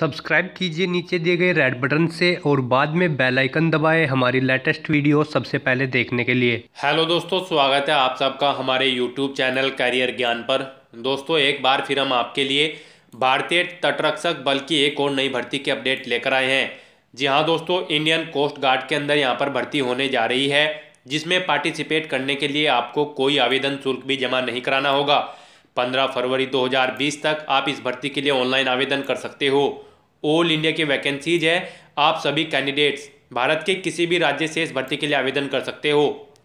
subscribe कीजिए नीचे दिए गए रेड बटन से और बाद में बेल आइकन दबाएं हमारी लेटेस्ट वीडियो सबसे पहले देखने के लिए हेलो दोस्तों स्वागत है आप सबका हमारे यूट्यूब चैनल करियर ज्ञान पर दोस्तों एक बार फिर हम आपके लिए भारतीय तटरक्षक बल की एक और नई भर्ती की अपडेट लेकर आए हैं जी हाँ दोस्तों इंडियन कोस्ट गार्ड के अंदर यहाँ पर भर्ती होने जा रही है जिसमें पार्टिसिपेट करने के लिए आपको कोई आवेदन शुल्क भी जमा नहीं कराना होगा 15 फरवरी 2020 तक आप इस भर्ती के लिए ऑनलाइन आवेदन कर सकते हो ऑल इंडिया की वैकेंसीज है आप सभी कैंडिडेट्स भारत के किसी भी राज्य से इस भर्ती के लिए आवेदन कर सकते हो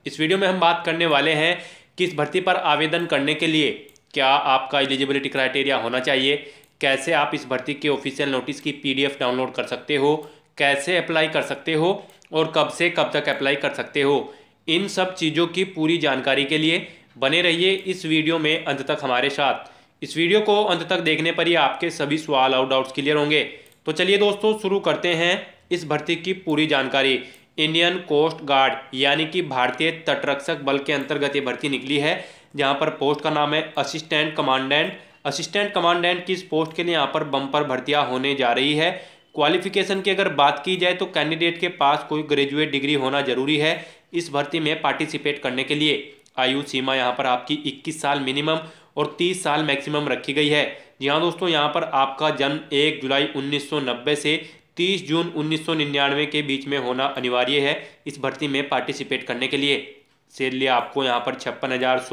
इस वीडियो में हम बात करने वाले हैं कि इस भर्ती पर आवेदन करने के लिए क्या आपका एलिजिबिलिटी क्राइटेरिया होना चाहिए कैसे आप इस भर्ती के ऑफिशियल नोटिस की पी डाउनलोड कर सकते हो कैसे अप्लाई कर सकते हो और कब से कब तक अप्लाई कर सकते हो इन सब चीज़ों की पूरी जानकारी के लिए बने रहिए इस वीडियो में अंत तक हमारे साथ इस वीडियो को अंत तक देखने पर ही आपके सभी सवाल और डाउट्स क्लियर होंगे तो चलिए दोस्तों शुरू करते हैं इस भर्ती की पूरी जानकारी इंडियन कोस्ट गार्ड यानी कि भारतीय तटरक्षक बल के अंतर्गत ये भर्ती निकली है जहाँ पर पोस्ट का नाम है असिस्टेंट कमांडेंट असिस्टेंट कमांडेंट की इस पोस्ट के लिए यहाँ पर बम्पर भर्तियाँ होने जा रही है क्वालिफिकेशन की अगर बात की जाए तो कैंडिडेट के पास कोई ग्रेजुएट डिग्री होना जरूरी है इस भर्ती में पार्टिसिपेट करने के लिए आयु सीमा यहाँ पर आपकी 21 साल मिनिमम और 30 साल मैक्सिमम रखी गई है जी हाँ दोस्तों यहाँ पर आपका जन्म 1 जुलाई 1990 से 30 जून 1999 के बीच में होना अनिवार्य है इस भर्ती में पार्टिसिपेट करने के लिए से लिए आपको यहाँ पर छप्पन हज़ार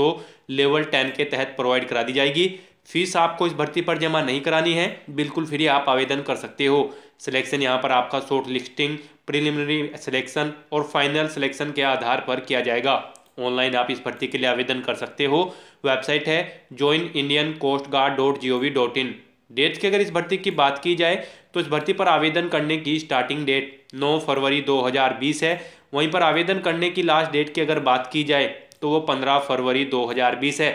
लेवल टेन के तहत प्रोवाइड करा दी जाएगी फीस आपको इस भर्ती पर जमा नहीं करानी है बिल्कुल फ्री आप आवेदन कर सकते हो सिलेक्शन यहाँ पर आपका शॉर्ट लिस्टिंग प्रिलिमिनरी सिलेक्शन और फाइनल सिलेक्शन के आधार पर किया जाएगा ऑनलाइन आप इस भर्ती के लिए आवेदन कर सकते हो वेबसाइट है join Indian coast guard dot G O V dot in date की अगर इस भर्ती की बात की जाए तो इस भर्ती पर आवेदन करने की स्टार्टिंग डेट 9 फरवरी 2020 है वहीं पर आवेदन करने की लास्ट डेट की अगर बात की जाए तो वो 15 फरवरी 2020 है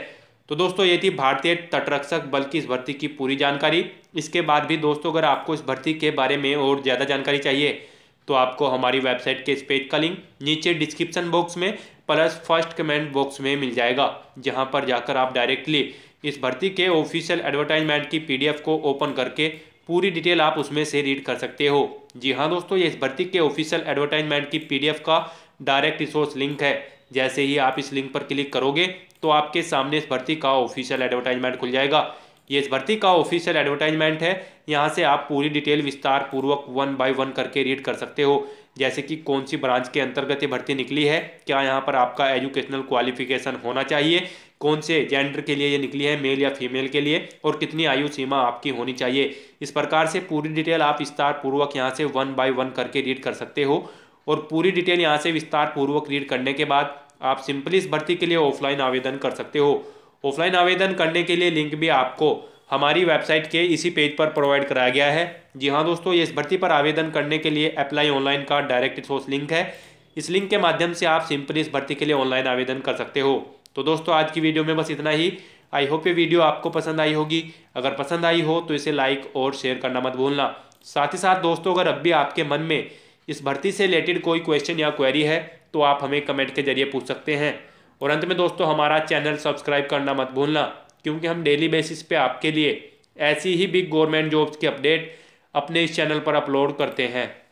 तो दोस्तों ये थी भारतीय तटरक्षक बल की इस भर्ती की पूरी जानकारी इसके बाद भी दोस्तों अगर आपको इस भर्ती के बारे में और ज़्यादा जानकारी चाहिए तो आपको हमारी वेबसाइट के इस पेज का लिंक नीचे डिस्क्रिप्शन बॉक्स में प्लस फर्स्ट कमेंट बॉक्स में मिल जाएगा जहां पर जाकर आप डायरेक्टली इस भर्ती के ऑफिशियल एडवर्टाइजमेंट की पीडीएफ को ओपन करके पूरी डिटेल आप उसमें से रीड कर सकते हो जी हाँ दोस्तों ये इस भर्ती के ऑफिशियल एडवर्टाइजमेंट की पी का डायरेक्ट रिसोर्स लिंक है जैसे ही आप इस लिंक पर क्लिक करोगे तो आपके सामने इस भर्ती का ऑफिशियल एडवर्टाइजमेंट खुल जाएगा ये इस भर्ती का ऑफिशियल एडवर्टाइजमेंट है यहाँ से आप पूरी डिटेल विस्तार पूर्वक वन बाय वन करके रीड कर सकते हो जैसे कि कौन सी ब्रांच के अंतर्गत ये भर्ती निकली है क्या यहाँ पर आपका एजुकेशनल क्वालिफिकेशन होना चाहिए कौन से जेंडर के लिए ये निकली है मेल या फीमेल के लिए और कितनी आयु सीमा आपकी होनी चाहिए इस प्रकार से पूरी डिटेल आप विस्तार पूर्वक यहाँ से वन बाय वन करके रीड कर सकते हो और पूरी डिटेल यहाँ से विस्तार पूर्वक रीड करने के बाद आप सिंपली इस भर्ती के लिए ऑफलाइन आवेदन कर सकते हो ऑफलाइन आवेदन करने के लिए लिंक भी आपको हमारी वेबसाइट के इसी पेज पर प्रोवाइड कराया गया है जी हाँ दोस्तों ये इस भर्ती पर आवेदन करने के लिए अप्लाई ऑनलाइन का डायरेक्ट सोर्स लिंक है इस लिंक के माध्यम से आप सिंपली इस भर्ती के लिए ऑनलाइन आवेदन कर सकते हो तो दोस्तों आज की वीडियो में बस इतना ही आई होप ये वीडियो आपको पसंद आई होगी अगर पसंद आई हो तो इसे लाइक और शेयर करना मत भूलना साथ ही साथ दोस्तों अगर अब भी आपके मन में इस भर्ती से रिलेटेड कोई क्वेश्चन या क्वेरी है तो आप हमें कमेंट के जरिए पूछ सकते हैं और अंत में दोस्तों हमारा चैनल सब्सक्राइब करना मत भूलना क्योंकि हम डेली बेसिस पे आपके लिए ऐसी ही बिग गवर्नमेंट जॉब्स की अपडेट अपने इस चैनल पर अपलोड करते हैं